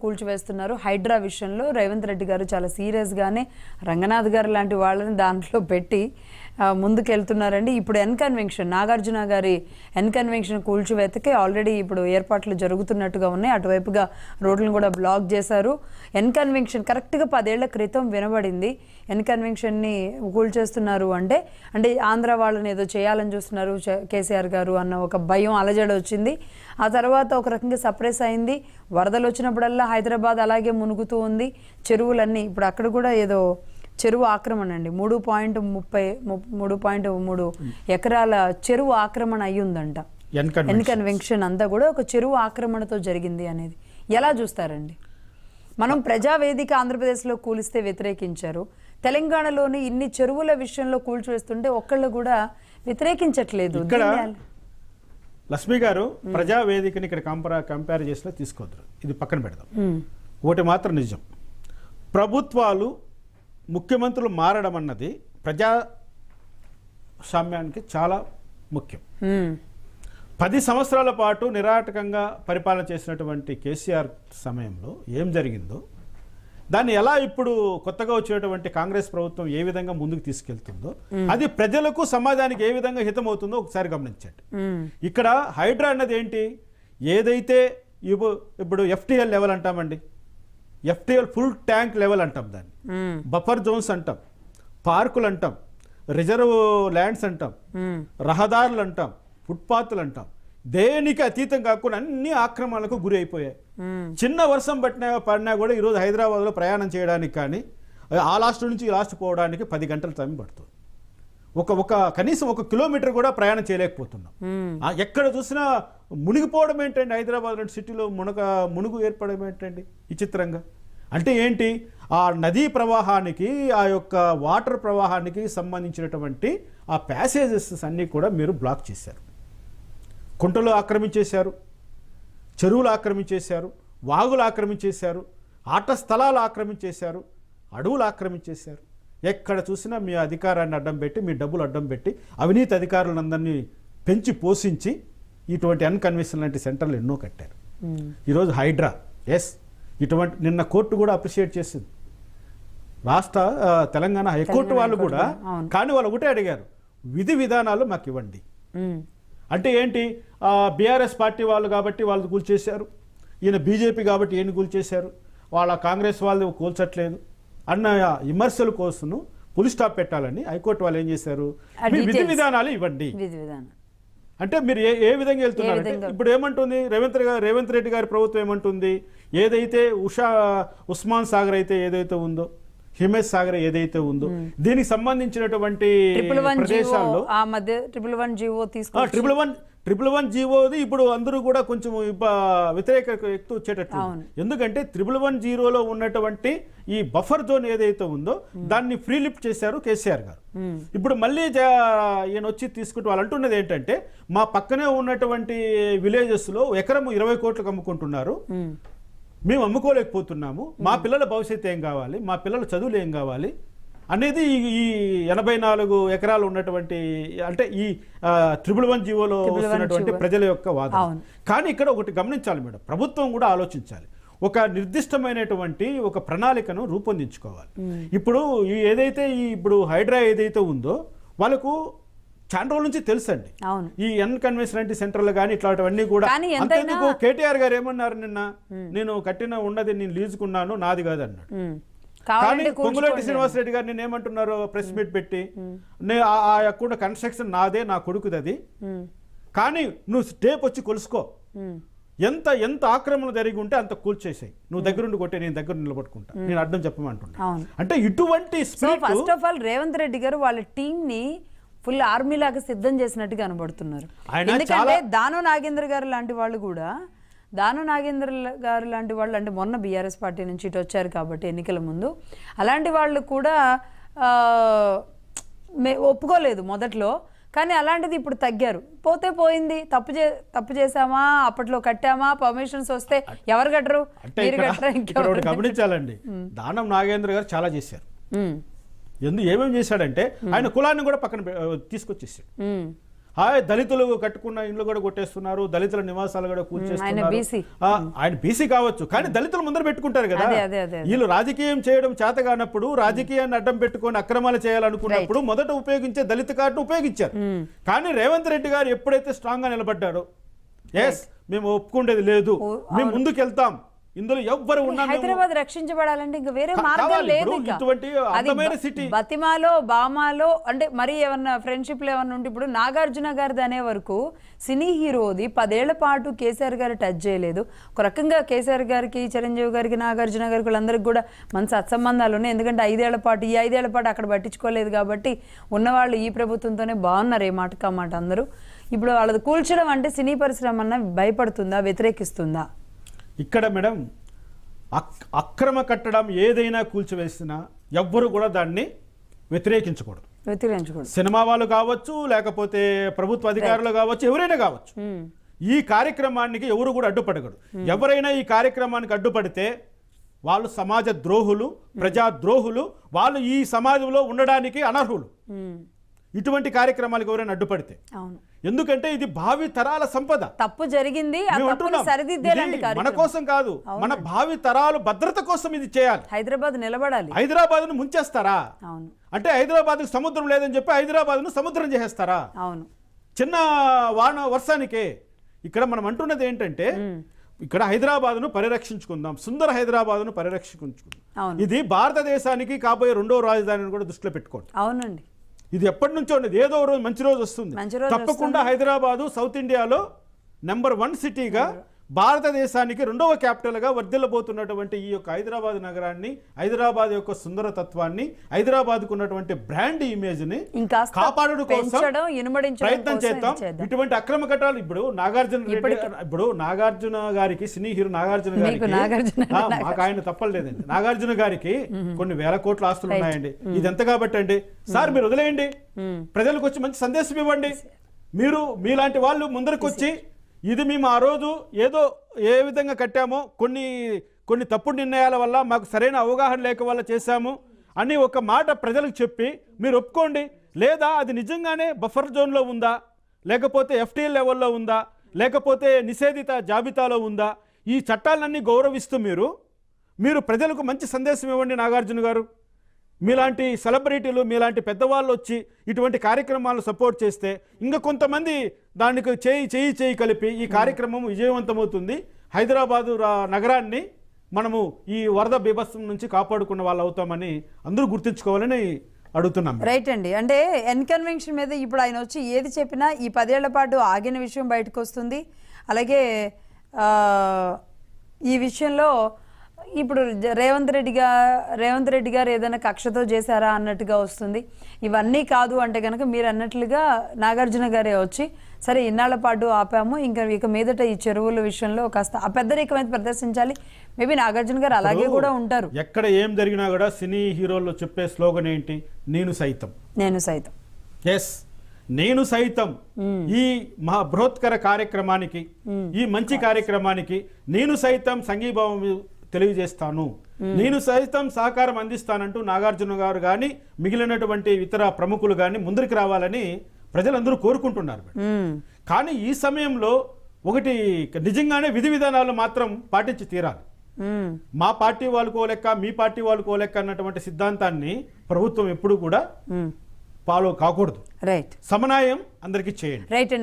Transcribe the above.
కూల్చివేస్తున్నారు హైడ్రా విషయంలో రేవంత్ రెడ్డి గారు చాలా సీరియస్గానే రంగనాథ్ గారు లాంటి వాళ్ళని దాంట్లో పెట్టి ముందుకెళ్తున్నారండి ఇప్పుడు ఎన్ కన్వెన్షన్ నాగార్జున గారి ఎన్ కన్వెన్షన్ కూల్చివేతకి ఆల్రెడీ ఇప్పుడు ఏర్పాట్లు జరుగుతున్నట్టుగా ఉన్నాయి అటువైపుగా రోడ్లను కూడా బ్లాక్ చేశారు ఎన్ కన్వెన్షన్ కరెక్ట్గా పదేళ్ల క్రితం వినబడింది ఎన్ కన్వెన్షన్ని కూల్చేస్తున్నారు అంటే అంటే ఆంధ్ర వాళ్ళని ఏదో చేయాలని చూస్తున్నారు కేసీఆర్ గారు అన్న ఒక భయం అలజడి వచ్చింది ఆ తర్వాత ఒక రకంగా సప్రెస్ అయింది వరదలు వచ్చినప్పుడల్లా హైదరాబాద్ అలాగే మునుగుతూ ఉంది చెరువులన్నీ ఇప్పుడు అక్కడ కూడా ఏదో చెరువు ఆక్రమణ అండి మూడు పాయింట్ ముప్పై మూడు పాయింట్ మూడు ఎకరాల చెరువు ఆక్రమణ అయ్యిందంట ఎన్ కన్వెన్షన్ అంతా కూడా ఒక చెరువు ఆక్రమణతో జరిగింది అనేది ఎలా చూస్తారండి మనం ప్రజావేదిక ఆంధ్రప్రదేశ్లో కూలిస్తే వ్యతిరేకించారు తెలంగాణలోని ఇన్ని చెరువుల విషయంలో కూల్చివేస్తుంటే ఒక్కళ్ళు కూడా వ్యతిరేకించట్లేదు లక్ష్మి గారు ప్రజావేదికని ఇక్కడ కంపరా కంపేర్ చేసినా తీసుకోవద్దు ఇది పక్కన పెడదాం ఒకటి మాత్రం నిజం ప్రభుత్వాలు ముఖ్యమంత్రులు మారడం అన్నది ప్రజాస్వామ్యానికి చాలా ముఖ్యం పది సంవత్సరాల పాటు నిరాటకంగా పరిపాలన చేసినటువంటి కేసీఆర్ సమయంలో ఏం జరిగిందో దాన్ని ఎలా ఇప్పుడు కొత్తగా వచ్చేటువంటి కాంగ్రెస్ ప్రభుత్వం ఏ విధంగా ముందుకు తీసుకెళ్తుందో అది ప్రజలకు సమాజానికి ఏ విధంగా హితమవుతుందో ఒకసారి గమనించండి ఇక్కడ హైడ్రా అన్నది ఏంటి ఏదైతే ఇప్పుడు ఎఫ్టీఎల్ లెవెల్ అంటామండి ఎఫ్టీఎల్ ఫుల్ ట్యాంక్ లెవెల్ అంటాం దాన్ని బఫర్ జోన్స్ అంటాం పార్కులు అంటాం రిజర్వ్ ల్యాండ్స్ అంటాం రహదారులు అంటాం ఫుట్పాత్లు అంటాం దేనికి అతీతం కాకుండా అన్ని ఆక్రమణలకు గురి అయిపోయాయి చిన్న వర్షం పట్టినా పడినా కూడా ఈరోజు హైదరాబాద్లో ప్రయాణం చేయడానికి కానీ ఆ లాస్ట్ నుంచి ఈ లాస్ట్ పోవడానికి పది గంటల టైం పడుతుంది ఒక ఒక కనీసం ఒక కిలోమీటర్ కూడా ప్రయాణం చేయలేకపోతున్నాం ఎక్కడ చూసినా మునిగిపోవడం ఏంటండి హైదరాబాద్ లాంటి సిటీలో మునక మునుగు ఏర్పడడం ఏంటండి విచిత్రంగా అంటే ఏంటి ఆ నదీ ప్రవాహానికి ఆ యొక్క వాటర్ ప్రవాహానికి సంబంధించినటువంటి ఆ ప్యాసేజెస్ అన్నీ కూడా మీరు బ్లాక్ చేశారు కుంటలు ఆక్రమించేశారు చెరువులు ఆక్రమించేశారు వాగులు ఆక్రమించేశారు ఆట స్థలాలు ఆక్రమించేశారు అడవులు ఆక్రమించేశారు ఎక్కడ చూసినా మీ అధికారాన్ని అడ్డం పెట్టి మీ డబ్బులు అడ్డం పెట్టి అవినీతి అధికారులందరినీ పెంచి పోషించి ఇటువంటి అన్కన్వెన్షన్ లాంటి సెంటర్లు ఎన్నో కట్టారు ఈరోజు హైడ్రా ఎస్ ఇటువంటి నిన్న కోర్టు కూడా అప్రిషియేట్ చేసింది రాష్ట్ర తెలంగాణ హైకోర్టు వాళ్ళు కూడా కానీ వాళ్ళు ఒకటే అడిగారు విధి విధానాలు మాకు ఇవ్వండి అంటే ఏంటి బీఆర్ఎస్ పార్టీ వాళ్ళు కాబట్టి వాళ్ళు కూల్చేశారు ఈయన బీజేపీ కాబట్టి ఏం కూల్చేశారు వాళ్ళ కాంగ్రెస్ వాళ్ళు కూల్చట్లేదు అన్న విమర్శల కోసం పులి స్టాప్ పెట్టాలని హైకోర్టు వాళ్ళు ఏం చేశారు మీ విధి విధానాలు ఇవ్వండి అంటే మీరు ఏ ఏ విధంగా వెళ్తున్నారు ఇప్పుడు ఏమంటుంది రేవంత్ గారు రేవంత్ రెడ్డి గారి ప్రభుత్వం ఏమంటుంది ఏదైతే ఉషా ఉస్మాన్ సాగర్ అయితే ఏదైతే ఉందో హిమేష్ సాగర్ ఏదైతే ఉందో దీనికి సంబంధించినటువంటి ప్రదేశాల్లో triple one GO triple one జీవోది ఇప్పుడు అందరూ కూడా కొంచెం వ్యతిరేక వ్యక్తి వచ్చేటట్లు ఎందుకంటే ట్రిపుల్ వన్ జీరోలో ఉన్నటువంటి ఈ బఫర్ జోన్ ఏదైతే ఉందో దాన్ని ఫ్రీ లిఫ్ట్ చేశారు కేసీఆర్ గారు ఇప్పుడు మళ్ళీ ఈయన వచ్చి తీసుకుంటూ వాళ్ళు అంటున్నది ఏంటంటే మా పక్కనే ఉన్నటువంటి విలేజెస్లో ఎకరం ఇరవై కోట్లకు అమ్ముకుంటున్నారు మేము అమ్ముకోలేకపోతున్నాము మా పిల్లల భవిష్యత్తు ఏం కావాలి మా పిల్లల చదువులు ఏం కావాలి అనేది ఈ ఎనభై నాలుగు ఎకరాలు ఉన్నటువంటి అంటే ఈ త్రిబుల్ వన్ జీవోలో ఉన్నటువంటి ప్రజల యొక్క వాదన కానీ ఇక్కడ ఒకటి గమనించాలి మేడం ప్రభుత్వం కూడా ఆలోచించాలి ఒక నిర్దిష్టమైనటువంటి ఒక ప్రణాళికను రూపొందించుకోవాలి ఇప్పుడు ఏదైతే ఈ ఇప్పుడు హైడ్రా ఏదైతే ఉందో వాళ్ళకు చాలా రోజుల నుంచి తెలుసండి ఈ ఎన్ కన్వెన్షన్ సెంటర్లు కానీ ఇట్లాంటివన్నీ కూడా అంతేందుకు కేటీఆర్ గారు ఏమన్నారు నిన్న నేను కట్టిన ఉన్నది నేను లీజుకున్నాను నాది కాదన్నాడు కానీ పొంగులేటి శ్రీనివాసరెడ్డి గారు నేను ఏమంటున్నారు ప్రెస్ మీట్ పెట్టి నేను ఆ యొక్క కన్స్ట్రక్షన్ నాదే నా కొడుకుది అది కానీ నువ్వు స్టేప్ వచ్చి కొలుసుకో ఎంత ఎంత ఆక్రమణ జరిగి ఉంటే అంత కూల్చేసాయి నువ్వు దగ్గరుండి కొట్టే నేను దగ్గర నిలబడుకుంటా నేను అడ్డం చెప్పమంటున్నా అంటే ఇటువంటి first of all Revanth Reddy garu వాళ్ళ టీం ని ఫుల్ ఆర్మీ లాగా సిద్ధం చేసినట్టుగా కనబడుతున్నారు దాను నాగేంద్ర గారు లాంటి వాళ్ళు కూడా దాను నాగేంద్ర గారు లాంటి వాళ్ళు అంటే మొన్న బీఆర్ఎస్ పార్టీ నుంచి ఇటు వచ్చారు కాబట్టి ఎన్నికల ముందు అలాంటి వాళ్ళు కూడా మే ఒప్పుకోలేదు మొదట్లో కానీ అలాంటిది ఇప్పుడు తగ్గారు పోతే పోయింది తప్పు చే తప్పు చేసామా అప్పట్లో కట్టామా పర్మిషన్స్ వస్తే ఎవరు కట్టరు గమనించాలండి దానం నాగేంద్ర గారు చాలా చేశారు ఎందుకు ఏమేమి చేశాడంటే ఆయన కులాన్ని కూడా పక్కన తీసుకొచ్చేసాడు ఆయన దళితులు కట్టుకున్న ఇండ్లు కూడా కొట్టేస్తున్నారు దళితుల నివాసాలు కూడా కూర్చేస్తున్నారు ఆయన బీసీ కావచ్చు కానీ దళితులు ముందర పెట్టుకుంటారు కదా వీళ్ళు రాజకీయం చేయడం చేత కానప్పుడు రాజకీయాన్ని అడ్డం పెట్టుకొని అక్రమాలు చేయాలనుకున్నప్పుడు మొదట ఉపయోగించే దళిత కార్డు ఉపయోగించారు కానీ రేవంత్ రెడ్డి గారు ఎప్పుడైతే స్ట్రాంగ్ గా నిలబడ్డారు ఎస్ మేము ఒప్పుకుండేది లేదు మేము ముందుకెళ్తాం ఇందులో ఎవ్వరు హైదరాబాద్ రక్షించబడాలంటే ఇంకా వేరే మార్గం లేదు సిటీ బతిమాలో బామాలో అంటే మరి ఏమన్నా ఫ్రెండ్షిప్ లో ఏమన్నా ఉంటే ఇప్పుడు నాగార్జున గారిది అనే వరకు సినీ హీరోది పదేళ్ల పాటు కేసీఆర్ గారు టచ్ చేయలేదు ఒక రకంగా కేసీఆర్ గారికి చిరంజీవి గారికి నాగార్జున గారికి వాళ్ళందరికీ కూడా మంచి సత్సంబంధాలు ఉన్నాయి ఎందుకంటే ఐదేళ్ల పాటు ఈ ఐదేళ్ల పాటు అక్కడ పట్టించుకోలేదు కాబట్టి ఉన్నవాళ్ళు ఈ ప్రభుత్వంతోనే బాగున్నారు ఏ మాటకు అందరూ ఇప్పుడు వాళ్ళది కూల్చడం అంటే సినీ పరిశ్రమ భయపడుతుందా వ్యతిరేకిస్తుందా ఇక్కడ మేడం అక్రమ కట్టడం ఏదైనా కూల్చివేసినా ఎవ్వరు కూడా దాన్ని వ్యతిరేకించకూడదు వ్యతిరేకించకూడదు సినిమా వాళ్ళు కావచ్చు లేకపోతే ప్రభుత్వ అధికారులు కావచ్చు ఎవరైనా కావచ్చు hmm. ఈ కార్యక్రమానికి ఎవరు కూడా అడ్డుపడకూడదు hmm. ఎవరైనా ఈ కార్యక్రమానికి అడ్డుపడితే వాళ్ళు సమాజ ద్రోహులు hmm. ప్రజా ద్రోహులు వాళ్ళు ఈ సమాజంలో ఉండడానికి అనర్హులు ఇటువంటి కార్యక్రమాలకు ఎవరైనా అడ్డుపడితే అవును ఎందుకంటే ఇది భావి తరాల సంపద తప్పు జరిగింది మన కోసం కాదు మన భావి తరాలు భద్రత కోసం ఇది చేయాలి హైదరాబాద్ నిలబడాలి హైదరాబాద్ ను ముంచేస్తారా అంటే హైదరాబాద్ సముద్రం లేదని చెప్పి హైదరాబాద్ ను సముద్రం చేసేస్తారా అవును చిన్న వాన వర్షానికే ఇక్కడ మనం అంటున్నది ఏంటంటే ఇక్కడ హైదరాబాద్ను పరిరక్షించుకుందాం సుందర హైదరాబాద్ను పరిరక్షించుకుందాం ఇది భారతదేశానికి కాబోయే రెండో రాజధానిని కూడా దృష్టిలో పెట్టుకోండి అవునండి ఇది ఎప్పటి నుంచో ఉన్నది ఏదో రోజు మంచి రోజు వస్తుంది తప్పకుండా హైదరాబాదు సౌత్ ఇండియాలో నెంబర్ వన్ సిటీగా భారతదేశానికి రెండవ క్యాపిటల్గా వర్దిల్లబోతున్నటువంటి ఈ యొక్క హైదరాబాద్ నగరాన్ని హైదరాబాద్ యొక్క సుందరతత్వాన్ని హైదరాబాద్కు ఉన్నటువంటి బ్రాండ్ ఇమేజ్ని కాపాడడం కోసం ప్రయత్నం చేద్దాం ఇటువంటి అక్రమ ఘటాలు ఇప్పుడు నాగార్జున ఇప్పుడు నాగార్జున గారికి సినీ హీరో నాగార్జున గారికి మాకు ఆయన తప్పలేదండి నాగార్జున గారికి కొన్ని వేల కోట్ల ఆస్తులు ఉన్నాయండి ఎంత కాబట్టి అండి సార్ మీరు వదిలేయండి ప్రజలకు వచ్చి మంచి సందేశం ఇవ్వండి మీరు మీలాంటి వాళ్ళు ముందరకు వచ్చి ఇది మేము ఆ రోజు ఏదో ఏ విధంగా కట్టామో కొన్ని కొన్ని తప్పుడు నిర్ణయాల వల్ల మాకు సరైన అవగాహన లేక వల్ల చేశాము అని ఒక మాట ప్రజలకు చెప్పి మీరు ఒప్పుకోండి లేదా అది నిజంగానే బఫర్ జోన్లో ఉందా లేకపోతే ఎఫ్టీఎల్ లెవెల్లో ఉందా లేకపోతే నిషేధిత జాబితాలో ఉందా ఈ చట్టాలన్నీ గౌరవిస్తూ మీరు మీరు ప్రజలకు మంచి సందేశం ఇవ్వండి నాగార్జున గారు మీలాంటి సెలబ్రిటీలు మీలాంటి పెద్దవాళ్ళు వచ్చి ఇటువంటి కార్యక్రమాలు సపోర్ట్ చేస్తే ఇంకా కొంతమంది దానికి చేయి చేయి చేయి కలిపి ఈ కార్యక్రమం విజయవంతమవుతుంది హైదరాబాదు నగరాన్ని మనము ఈ వరద బీభత్సం నుంచి కాపాడుకున్న వాళ్ళు అవుతామని అందరూ గుర్తుంచుకోవాలని అడుగుతున్నాం రైట్ అండి అంటే ఎన్కన్వెన్షన్ మీద ఇప్పుడు ఆయన వచ్చి ఏది చెప్పినా ఈ పదేళ్ల పాటు ఆగిన విషయం బయటకు వస్తుంది అలాగే ఈ విషయంలో ఇప్పుడు రేవంత్ రెడ్డి గారు రేవంత్ రెడ్డి గారు ఏదైనా కక్షతో చేశారా అన్నట్టుగా వస్తుంది ఇవన్నీ కాదు అంటే కనుక మీరు అన్నట్లుగా నాగార్జున గారే వచ్చి సరే ఇన్నాళ్ల పాటు ఆపాము ఇంకా ఇక మీదట ఈ చెరువుల విషయంలో కాస్త ఆ పెద్దరికం ప్రదర్శించాలి మేబీ నాగార్జున గారు అలాగే కూడా ఉంటారు ఎక్కడ ఏం జరిగినా కూడా సినీ హీరోలు చెప్పే స్లోగన్ ఏంటి నేను సైతం నేను సైతం ఎస్ నేను సైతం ఈ మహా బృహత్కర కార్యక్రమానికి ఈ మంచి కార్యక్రమానికి నేను సైతం సంఘీభావం తెలియజేస్తాను నేను సైతం సహకారం అందిస్తానంటూ నాగార్జున గారు కానీ మిగిలినటువంటి ఇతర ప్రముఖులు కానీ ముందరికి రావాలని ప్రజలందరూ కోరుకుంటున్నారు కానీ ఈ సమయంలో ఒకటి నిజంగానే విధి విధానాలు మాత్రం పాటించి తీరాలి మా పార్టీ వాళ్ళు లెక్క మీ పార్టీ వాళ్ళు లెక్క అన్నటువంటి సిద్ధాంతాన్ని ప్రభుత్వం ఎప్పుడు కూడా ఫాలో కాకూడదు రైట్ సమన్వయం అందరికీ చేయండి రైట్